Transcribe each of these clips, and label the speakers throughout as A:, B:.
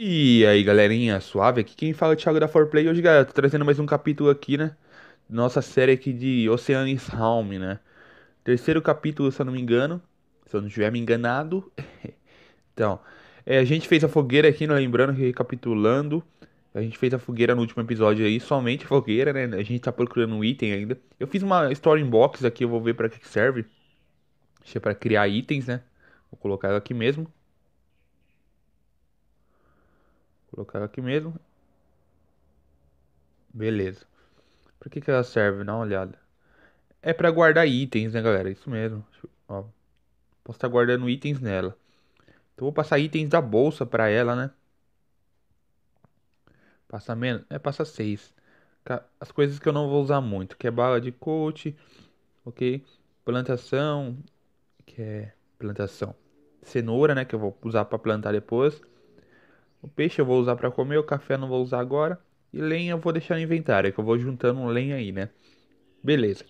A: E aí galerinha, suave? Aqui quem fala é o Thiago da 4Play. Hoje, galera, tô trazendo mais um capítulo aqui, né? Nossa série aqui de Oceanis Realm, né? Terceiro capítulo, se eu não me engano. Se eu não estiver me enganado. então, é, a gente fez a fogueira aqui, né? lembrando, recapitulando. A gente fez a fogueira no último episódio aí, somente fogueira, né? A gente tá procurando um item ainda. Eu fiz uma story box aqui, eu vou ver pra que serve. Deixa é pra criar itens, né? Vou colocar ela aqui mesmo. colocar aqui mesmo. Beleza. Pra que, que ela serve? Dá uma olhada. É pra guardar itens, né, galera? Isso mesmo. Ó, posso estar guardando itens nela. Então vou passar itens da bolsa pra ela, né? Passa menos? É, passa seis As coisas que eu não vou usar muito. Que é bala de coach. Ok? Plantação. Que é plantação. Cenoura, né? Que eu vou usar pra plantar depois. O peixe eu vou usar para comer, o café eu não vou usar agora. E lenha eu vou deixar no inventário, que eu vou juntando lenha aí, né? Beleza.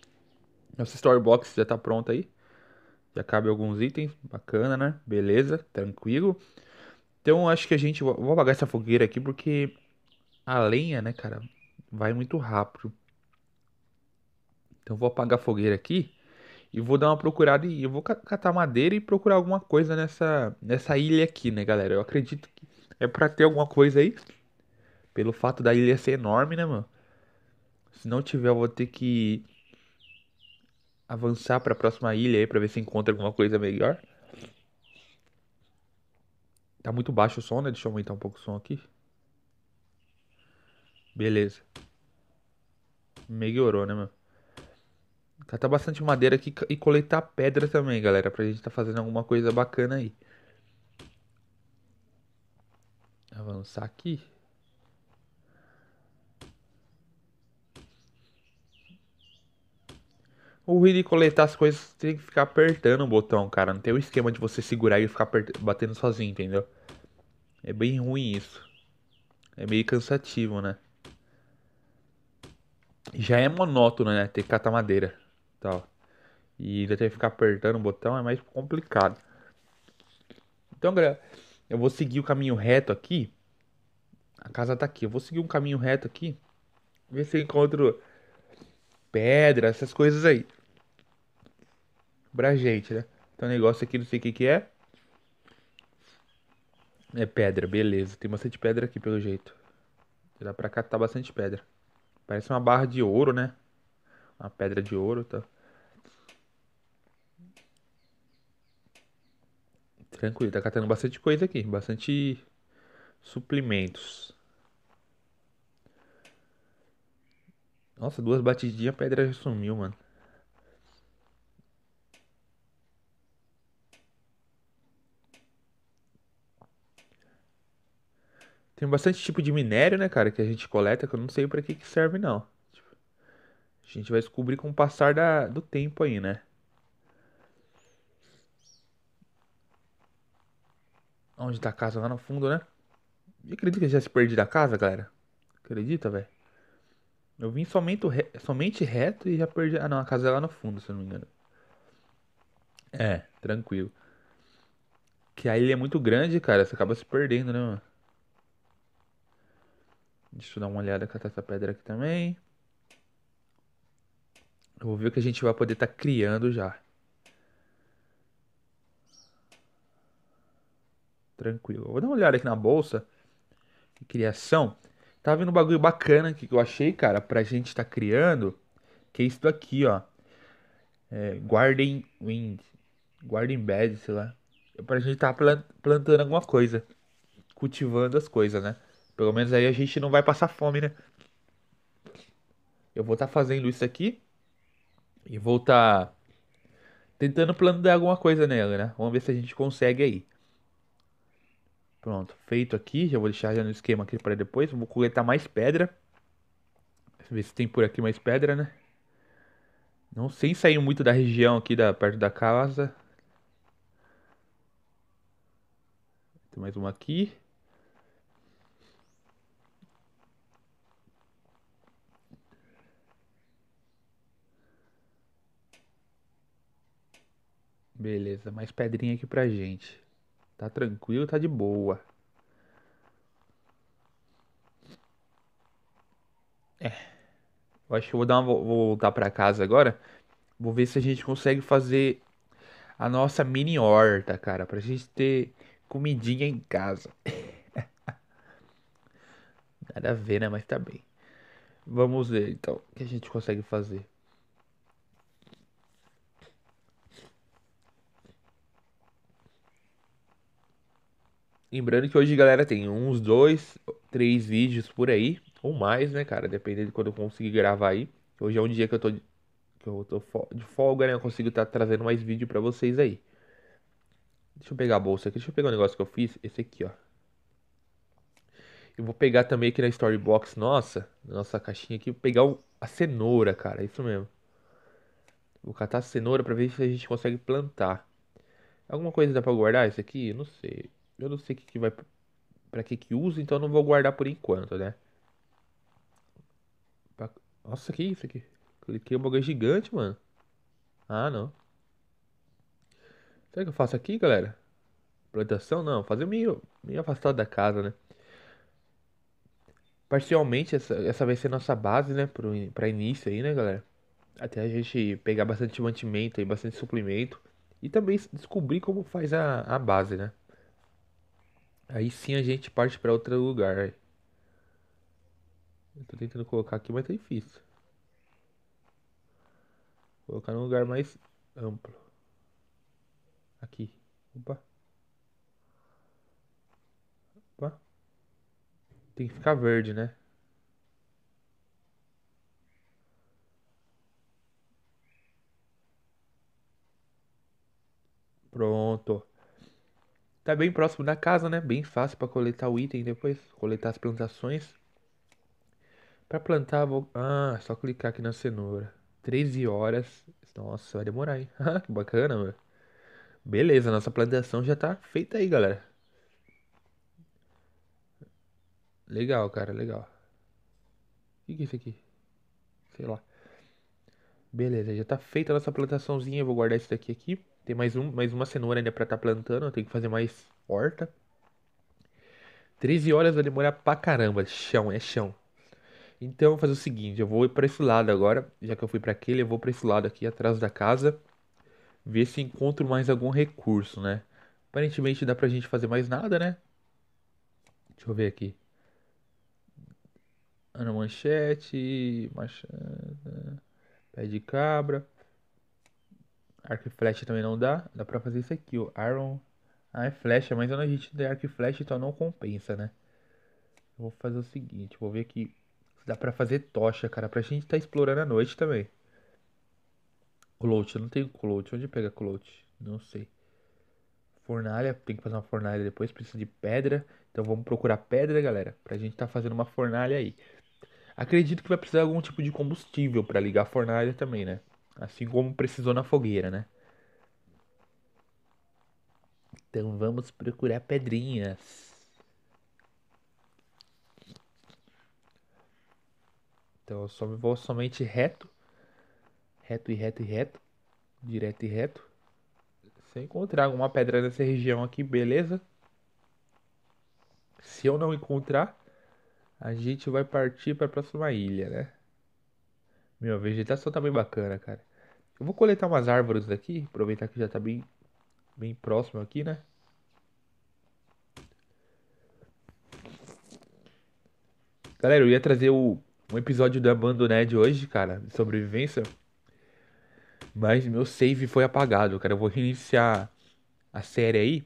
A: Nossa Store Box já tá pronta aí. Já cabe alguns itens, bacana, né? Beleza, tranquilo. Então acho que a gente... Vou apagar essa fogueira aqui porque a lenha, né, cara, vai muito rápido. Então vou apagar a fogueira aqui e vou dar uma procurada e eu vou catar madeira e procurar alguma coisa nessa, nessa ilha aqui, né, galera? Eu acredito que é pra ter alguma coisa aí. Pelo fato da ilha ser enorme, né, mano? Se não tiver, eu vou ter que avançar para a próxima ilha aí para ver se encontra alguma coisa melhor. Tá muito baixo o som, né? Deixa eu aumentar um pouco o som aqui. Beleza. Melhorou, né, mano? Catar tá, tá bastante madeira aqui e coletar pedra também, galera. Pra gente tá fazendo alguma coisa bacana aí. avançar aqui. O ruim de coletar as coisas tem que ficar apertando o botão, cara. Não tem o esquema de você segurar e ficar batendo sozinho, entendeu? É bem ruim isso. É meio cansativo, né? Já é monótono, né? Ter que catar madeira tal. Tá, e ainda ter que ficar apertando o botão é mais complicado. Então, galera, eu vou seguir o caminho reto aqui. A casa tá aqui. Eu vou seguir um caminho reto aqui. Ver se eu encontro pedra, essas coisas aí. Pra gente, né? Então, negócio aqui, não sei o que, que é. É pedra, beleza. Tem bastante pedra aqui, pelo jeito. Dá pra catar bastante pedra. Parece uma barra de ouro, né? Uma pedra de ouro, tá? Tranquilo, tá catando bastante coisa aqui. Bastante Suplementos. Nossa, duas batidinhas a pedra já sumiu, mano. Tem bastante tipo de minério, né, cara, que a gente coleta, que eu não sei para que, que serve, não. Tipo, a gente vai descobrir com o passar da, do tempo aí, né? Onde tá a casa? Lá no fundo, né? E acredita que já se perdi da casa, galera? Acredita, velho? Eu vim somente, re... somente reto e já perdi. Ah, não, a casa é lá no fundo, se eu não me engano. É, tranquilo. Que a ilha é muito grande, cara. Você acaba se perdendo, né, mano? Deixa eu dar uma olhada, com essa pedra aqui também. Eu vou ver o que a gente vai poder estar tá criando já. Tranquilo. Eu vou dar uma olhada aqui na bolsa e criação, tá vindo um bagulho bacana que eu achei, cara, pra gente tá criando, que é isso daqui, ó. É, guardem wind, guardem bed, sei lá. É pra gente tá plantando alguma coisa, cultivando as coisas, né? Pelo menos aí a gente não vai passar fome, né? Eu vou estar tá fazendo isso aqui e vou estar tá tentando plantar alguma coisa nela, né? Vamos ver se a gente consegue aí. Pronto, feito aqui. Já vou deixar já no esquema aqui para depois. Vou coletar mais pedra. Ver se tem por aqui mais pedra, né? Não sem sair muito da região aqui da perto da casa. Tem mais uma aqui. Beleza, mais pedrinha aqui pra gente. Tá tranquilo, tá de boa. É. Eu acho que eu vou dar uma, vou voltar para casa agora. Vou ver se a gente consegue fazer a nossa mini horta, cara, pra gente ter comidinha em casa. Nada a ver, né? Mas tá bem. Vamos ver então o que a gente consegue fazer. Lembrando que hoje, galera, tem uns dois, três vídeos por aí, ou mais, né, cara? Dependendo de quando eu conseguir gravar aí. Hoje é um dia que eu tô de, que eu tô de folga, né? Eu consigo estar tá trazendo mais vídeo pra vocês aí. Deixa eu pegar a bolsa aqui, deixa eu pegar o um negócio que eu fiz, esse aqui, ó. Eu vou pegar também aqui na Storybox nossa, nossa caixinha aqui, pegar o, a cenoura, cara, isso mesmo. Vou catar a cenoura pra ver se a gente consegue plantar. Alguma coisa dá pra guardar isso aqui? Não sei eu não sei que, que vai para que que usa, então não vou guardar por enquanto, né? Pra... Nossa, que isso aqui? Cliquei um bagulho é gigante, mano. Ah, não. Será que eu faço aqui, galera? Plantação? Não, fazer meio, meio afastado da casa, né? Parcialmente, essa, essa vai ser nossa base, né? Pro, pra início aí, né, galera? Até a gente pegar bastante mantimento aí, bastante suplemento. E também descobrir como faz a, a base, né? Aí sim a gente parte para outro lugar. Eu tô tentando colocar aqui, mas tá difícil. Vou colocar num lugar mais amplo. Aqui. Opa. Opa. Tem que ficar verde, né? Pronto. Tá bem próximo da casa, né? Bem fácil para coletar o item depois, coletar as plantações. Para plantar, vou... Ah, só clicar aqui na cenoura. 13 horas. Nossa, vai demorar, hein? Ah, que bacana, mano. Beleza, nossa plantação já tá feita aí, galera. Legal, cara, legal. O que, que é isso aqui? Sei lá. Beleza, já tá feita a nossa plantaçãozinha. Eu vou guardar isso daqui aqui. Tem mais, um, mais uma cenoura ainda pra estar tá plantando. Tem que fazer mais horta. 13 horas vai demorar pra caramba. Chão, é chão. Então, eu vou fazer o seguinte: eu vou para esse lado agora. Já que eu fui para aquele, eu vou para esse lado aqui atrás da casa. Ver se encontro mais algum recurso, né? Aparentemente dá pra gente fazer mais nada, né? Deixa eu ver aqui. Ana Manchete. Machada. Pé de cabra. Arco e flecha também não dá. Dá pra fazer isso aqui, o Iron. Ah, é flecha, mas a gente tem arco e flecha, então não compensa, né? Eu vou fazer o seguinte, vou ver aqui se dá pra fazer tocha, cara, pra gente tá explorando à noite também. Clout, eu não tenho clout. Onde pega clout? Não sei. Fornalha, tem que fazer uma fornalha depois, precisa de pedra. Então vamos procurar pedra, galera, pra gente tá fazendo uma fornalha aí. Acredito que vai precisar de algum tipo de combustível para ligar a fornalha também, né? Assim como precisou na fogueira, né? Então vamos procurar pedrinhas. Então eu só vou somente reto. Reto e reto e reto. Direto e reto. Se encontrar alguma pedra nessa região aqui, beleza? Se eu não encontrar, a gente vai partir para a próxima ilha, né? Meu, a vegetação tá bem bacana, cara. Eu vou coletar umas árvores daqui, aproveitar que já tá bem, bem próximo aqui, né? Galera, eu ia trazer o, um episódio do Abandoned hoje, cara, de sobrevivência. Mas meu save foi apagado, cara. Eu vou reiniciar a série aí,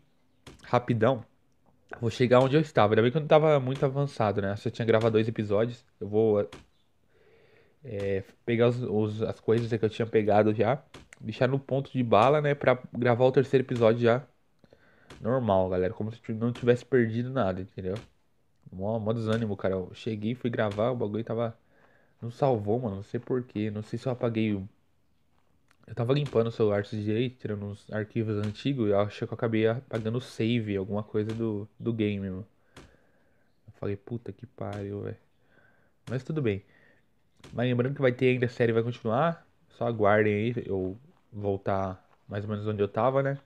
A: rapidão. Vou chegar onde eu estava. Ainda bem que eu não estava muito avançado, né? Eu só tinha gravado dois episódios. Eu vou é, pegar os, os, as coisas que eu tinha pegado já, deixar no ponto de bala, né, pra gravar o terceiro episódio já normal, galera, como se não tivesse perdido nada, entendeu? Mó, mó desânimo, cara, eu cheguei, fui gravar, o bagulho tava, não salvou, mano, não sei porquê, não sei se eu apaguei o... Eu tava limpando o celular esses dias, tirando uns arquivos antigos, e eu achei que eu acabei apagando o save, alguma coisa do, do game, mano. Eu falei, puta que pariu, velho. Mas tudo bem. Mas lembrando que vai ter ainda a série, vai continuar. Só aguardem aí, eu voltar mais ou menos onde eu tava, né?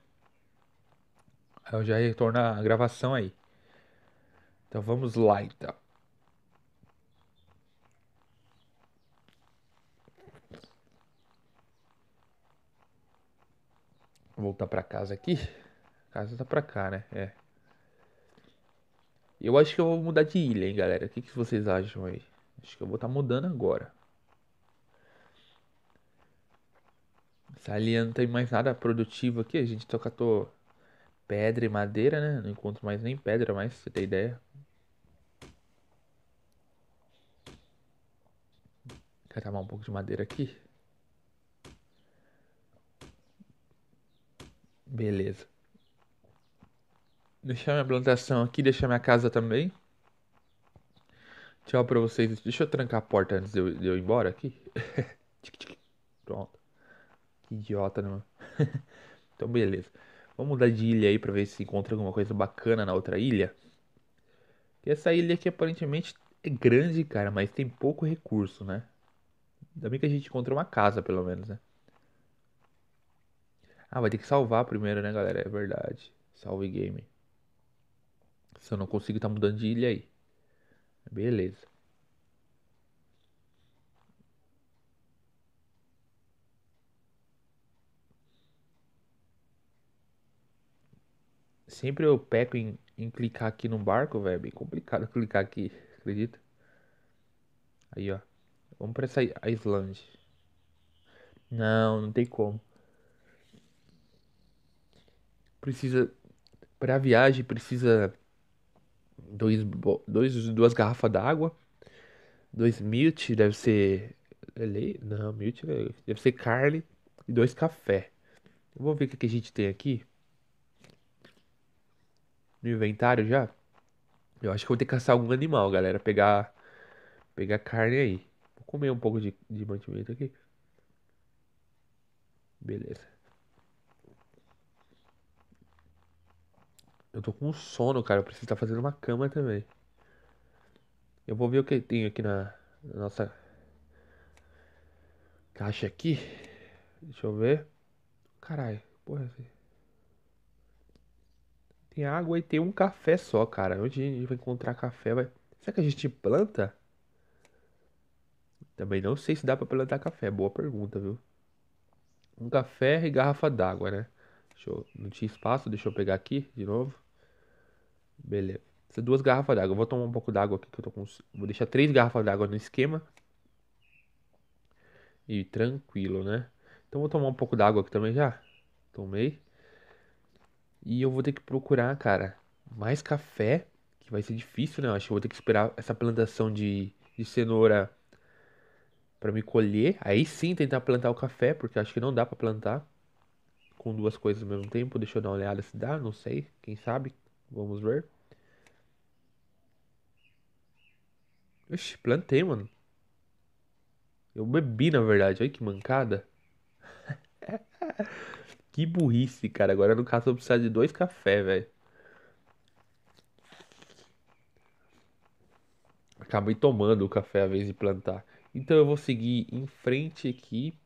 A: Aí Eu já retorno a gravação aí. Então vamos lá, então. Vou voltar pra casa aqui. A casa tá pra cá, né? É. Eu acho que eu vou mudar de ilha, hein, galera. O que, que vocês acham aí? Acho que eu vou estar tá mudando agora. Essa ali não tem mais nada produtivo aqui. A gente só catou pedra e madeira, né? Não encontro mais nem pedra, mas você tem ideia. Catar um pouco de madeira aqui. Beleza. Deixar minha plantação aqui, deixar minha casa também. Tchau pra vocês. Deixa eu trancar a porta antes de eu, de eu ir embora aqui. Pronto. Que idiota, né, mano? então, beleza. Vamos mudar de ilha aí pra ver se encontra alguma coisa bacana na outra ilha. E essa ilha aqui aparentemente é grande, cara, mas tem pouco recurso, né? Ainda bem que a gente encontrou uma casa, pelo menos, né? Ah, vai ter que salvar primeiro, né, galera? É verdade. Salve game. Se eu não consigo, tá mudando de ilha aí. Beleza. Sempre eu peco em, em clicar aqui no barco, velho. É bem complicado clicar aqui, acredita? Aí, ó. Vamos pra essa a Islândia. Não, não tem como. Precisa. Pra viagem, precisa dois, dois, duas garrafas d'água, dois milt, deve ser. Não, milt é, deve ser carne e dois café. Vamos ver o que a gente tem aqui. No inventário já. Eu acho que vou ter que caçar algum animal, galera. Pegar, pegar carne aí. Vou comer um pouco de, de mantimento aqui. Beleza. Eu tô com sono, cara. Eu preciso estar tá fazendo uma cama também. Eu vou ver o que tem aqui na, nossa caixa aqui. Deixa eu ver. Caralho, porra assim. Tem água e tem um café só, cara. Onde a gente vai encontrar café? Vai... Será que a gente planta? Também não sei se dá pra plantar café. Boa pergunta, viu? Um café e garrafa d'água, né? Eu... Não tinha espaço, deixa eu pegar aqui de novo. Beleza. duas garrafas d'água. Vou tomar um pouco d'água aqui que eu tô com. Vou deixar três garrafas d'água no esquema. E tranquilo, né? Então vou tomar um pouco d'água aqui também já. Tomei. E eu vou ter que procurar, cara, mais café. Que vai ser difícil, né? Eu acho que eu vou ter que esperar essa plantação de, de cenoura para me colher. Aí sim tentar plantar o café, porque acho que não dá para plantar com duas coisas ao mesmo tempo. Deixa eu dar uma olhada se dá, não sei. Quem sabe? Vamos ver. Ixi, plantei, mano. Eu bebi, na verdade. Olha que mancada. que burrice, cara. Agora, no caso, eu precisar de dois cafés, velho. Acabei tomando o café a vez de plantar. Então, eu vou seguir em frente aqui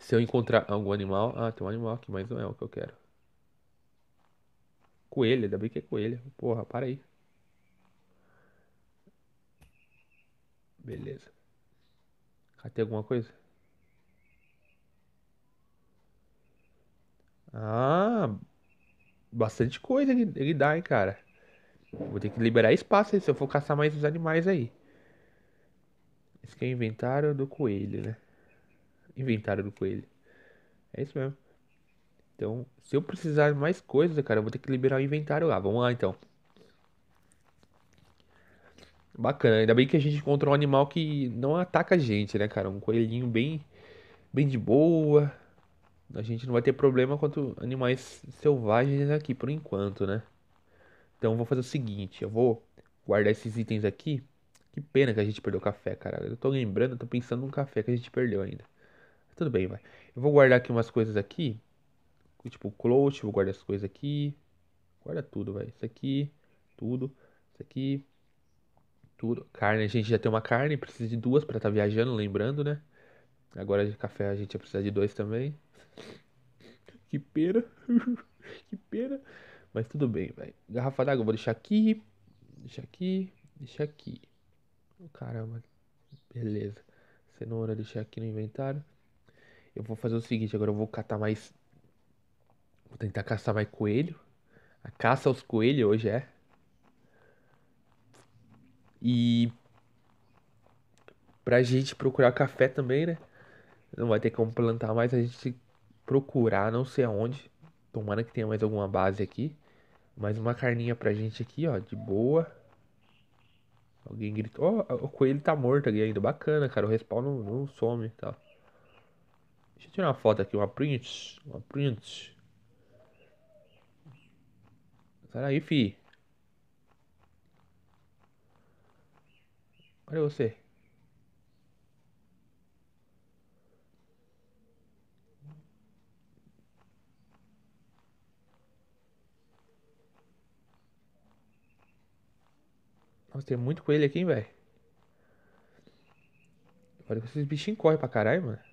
A: Se eu encontrar algum animal. Ah, tem um animal aqui, mas não é o que eu quero. Coelho, ainda bem que é coelho. Porra, para aí. Beleza. Cadê alguma coisa? Ah, bastante coisa ele, ele dá, hein, cara. Vou ter que liberar espaço aí se eu for caçar mais os animais aí. Esse aqui é o inventário do coelho, né? inventário do coelho. É isso mesmo. Então, se eu precisar mais coisas, cara, eu vou ter que liberar o inventário lá. Vamos lá, então. Bacana. Ainda bem que a gente encontrou um animal que não ataca a gente, né, cara? Um coelhinho bem, bem de boa. A gente não vai ter problema quanto animais selvagens aqui por enquanto, né? Então, eu vou fazer o seguinte. Eu vou guardar esses itens aqui. Que pena que a gente perdeu o café, cara. Eu tô lembrando, tô pensando num café que a gente perdeu ainda. Tudo bem, vai. Eu vou guardar aqui umas coisas aqui. Tipo, close, vou guardar as coisas aqui. Guarda tudo, vai. Isso aqui, tudo. Isso aqui, tudo. Carne, a gente já tem uma carne, precisa de duas para estar tá viajando, lembrando, né? Agora de café a gente ia precisar de dois também. Que pena. que pena. Mas tudo bem, vai Garrafa d'água vou deixar aqui. Deixar aqui. Deixar aqui. Caramba. Beleza. Cenoura deixar aqui no inventário. Eu vou fazer o seguinte, agora eu vou catar mais. Vou tentar caçar mais coelho. A caça aos coelhos hoje é. E. Pra gente procurar café também, né? Não vai ter como plantar mais, a gente procurar, não sei aonde. Tomara que tenha mais alguma base aqui. Mais uma carninha pra gente aqui, ó, de boa. Alguém gritou. Ó, oh, o coelho tá morto ali ainda. Bacana, cara. O respawn não, não some tá? tal. Deixa eu tirar uma foto aqui, uma print. Uma print. Sai aí, fi. Cadê você? Nossa, tem muito coelho aqui, velho. Olha que esses bichinhos correm pra caralho, mano.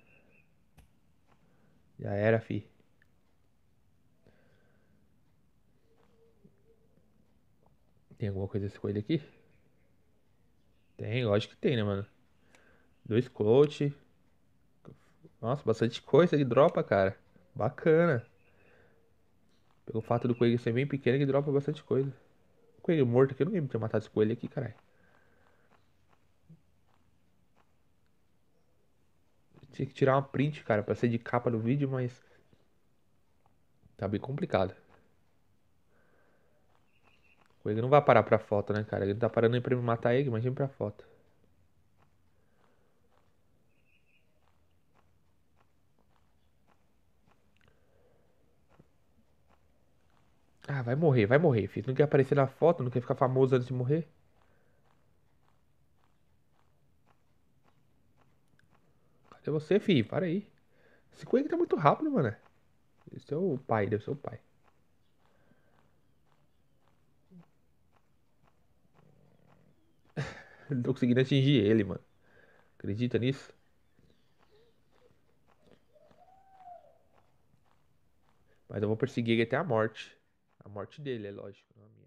A: Já era, fi. Tem alguma coisa com ele aqui? Tem, lógico que tem, né, mano? Dois coach. Nossa, bastante coisa que dropa, cara. Bacana. Pelo fato do coelho ser bem pequeno, ele dropa bastante coisa. Coelho morto aqui, eu não lembro de ter matado esse coelho aqui, caralho. Tinha que tirar uma print, cara, pra ser de capa do vídeo, mas. Tá bem complicado. O Egg não vai parar pra foto, né, cara? Ele não tá parando nem pra me matar Egg, imagina pra foto. Ah, vai morrer, vai morrer, filho. Não quer aparecer na foto, não quer ficar famoso antes de morrer. é você, filho. Para aí. Esse Quake tá muito rápido, mano. Esse é o pai, deve ser o pai. Não tô conseguindo atingir ele, mano. Acredita nisso? Mas eu vou perseguir ele até a morte. A morte dele, é lógico. Né,